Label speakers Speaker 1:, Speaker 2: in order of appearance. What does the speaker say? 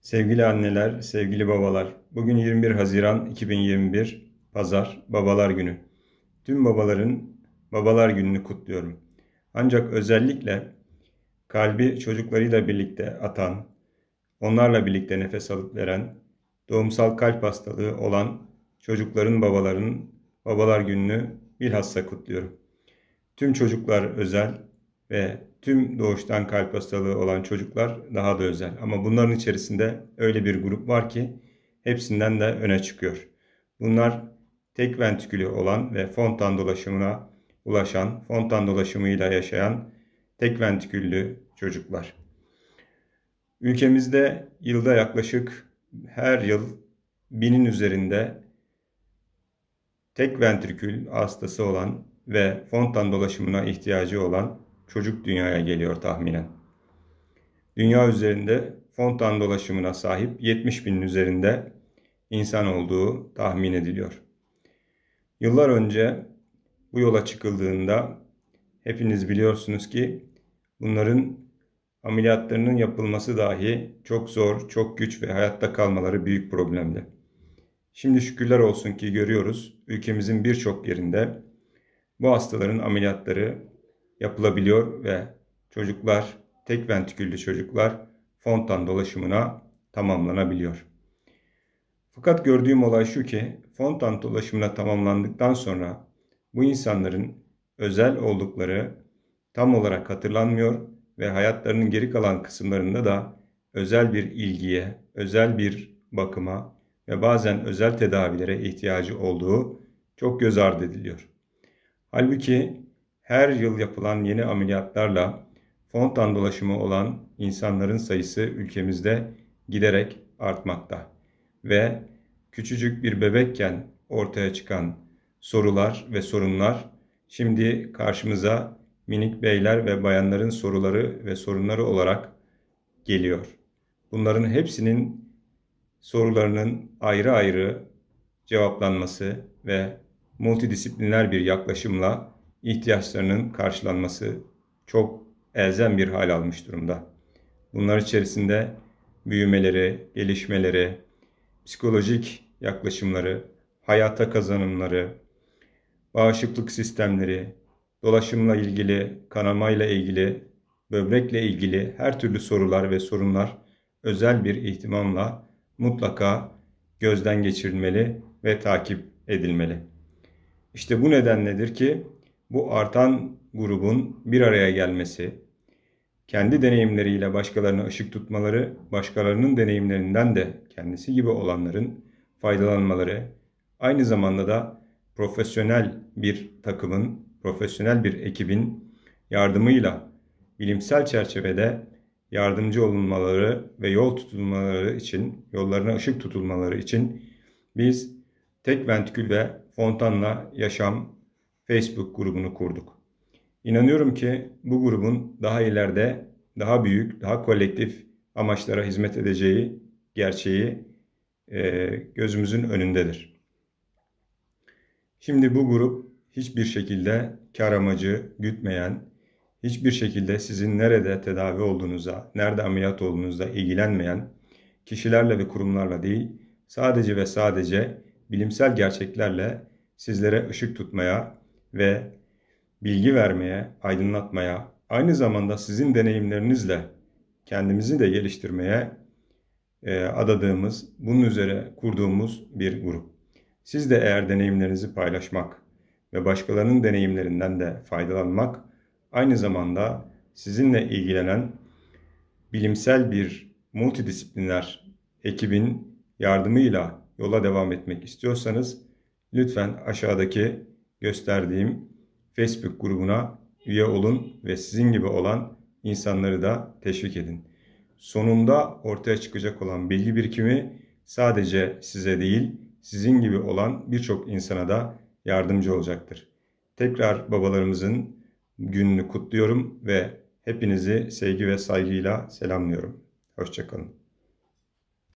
Speaker 1: Sevgili anneler, sevgili babalar, bugün 21 Haziran 2021 Pazar Babalar Günü. Tüm babaların Babalar Günü'nü kutluyorum. Ancak özellikle kalbi çocuklarıyla birlikte atan, onlarla birlikte nefes alıp veren, doğumsal kalp hastalığı olan çocukların babaların Babalar Günü'nü bilhassa kutluyorum. Tüm çocuklar özel, ve tüm doğuştan kalp hastalığı olan çocuklar daha da özel. Ama bunların içerisinde öyle bir grup var ki hepsinden de öne çıkıyor. Bunlar tek ventikülü olan ve fontan dolaşımına ulaşan, fontan dolaşımıyla yaşayan tek ventiküllü çocuklar. Ülkemizde yılda yaklaşık her yıl binin üzerinde tek ventrikül hastası olan ve fontan dolaşımına ihtiyacı olan çocuk dünyaya geliyor tahminen. Dünya üzerinde fontan dolaşımına sahip 70 binin üzerinde insan olduğu tahmin ediliyor. Yıllar önce bu yola çıkıldığında hepiniz biliyorsunuz ki bunların ameliyatlarının yapılması dahi çok zor, çok güç ve hayatta kalmaları büyük problemdi. Şimdi şükürler olsun ki görüyoruz ülkemizin birçok yerinde bu hastaların ameliyatları yapılabiliyor ve çocuklar, tek ventiküllü çocuklar fontan dolaşımına tamamlanabiliyor. Fakat gördüğüm olay şu ki fontan dolaşımına tamamlandıktan sonra bu insanların özel oldukları tam olarak hatırlanmıyor ve hayatlarının geri kalan kısımlarında da özel bir ilgiye, özel bir bakıma ve bazen özel tedavilere ihtiyacı olduğu çok göz ardı ediliyor. Halbuki her yıl yapılan yeni ameliyatlarla fontan dolaşımı olan insanların sayısı ülkemizde giderek artmakta ve küçücük bir bebekken ortaya çıkan sorular ve sorunlar şimdi karşımıza minik beyler ve bayanların soruları ve sorunları olarak geliyor. Bunların hepsinin sorularının ayrı ayrı cevaplanması ve multidisipliner bir yaklaşımla ihtiyaçlarının karşılanması çok elzem bir hal almış durumda. Bunlar içerisinde büyümeleri, gelişmeleri, psikolojik yaklaşımları, hayata kazanımları, bağışıklık sistemleri, dolaşımla ilgili, kanamayla ilgili, böbrekle ilgili her türlü sorular ve sorunlar özel bir ihtimamla mutlaka gözden geçirilmeli ve takip edilmeli. İşte bu nedenledir ki bu artan grubun bir araya gelmesi, kendi deneyimleriyle başkalarına ışık tutmaları, başkalarının deneyimlerinden de kendisi gibi olanların faydalanmaları, aynı zamanda da profesyonel bir takımın, profesyonel bir ekibin yardımıyla bilimsel çerçevede yardımcı olunmaları ve yol tutulmaları için, yollarına ışık tutulmaları için biz tek ventikül ve fontanla yaşam Facebook grubunu kurduk. İnanıyorum ki bu grubun daha ileride daha büyük, daha kolektif amaçlara hizmet edeceği gerçeği e, gözümüzün önündedir. Şimdi bu grup hiçbir şekilde kar amacı gütmeyen, hiçbir şekilde sizin nerede tedavi olduğunuza, nerede ameliyat olduğunuza ilgilenmeyen kişilerle ve kurumlarla değil, sadece ve sadece bilimsel gerçeklerle sizlere ışık tutmaya, ve bilgi vermeye, aydınlatmaya, aynı zamanda sizin deneyimlerinizle kendimizi de geliştirmeye e, adadığımız, bunun üzere kurduğumuz bir grup. Siz de eğer deneyimlerinizi paylaşmak ve başkalarının deneyimlerinden de faydalanmak, aynı zamanda sizinle ilgilenen bilimsel bir multidisipliner ekibin yardımıyla yola devam etmek istiyorsanız lütfen aşağıdaki gösterdiğim Facebook grubuna üye olun ve sizin gibi olan insanları da teşvik edin. Sonunda ortaya çıkacak olan bilgi birikimi sadece size değil, sizin gibi olan birçok insana da yardımcı olacaktır. Tekrar babalarımızın gününü kutluyorum ve hepinizi sevgi ve saygıyla selamlıyorum. Hoşçakalın.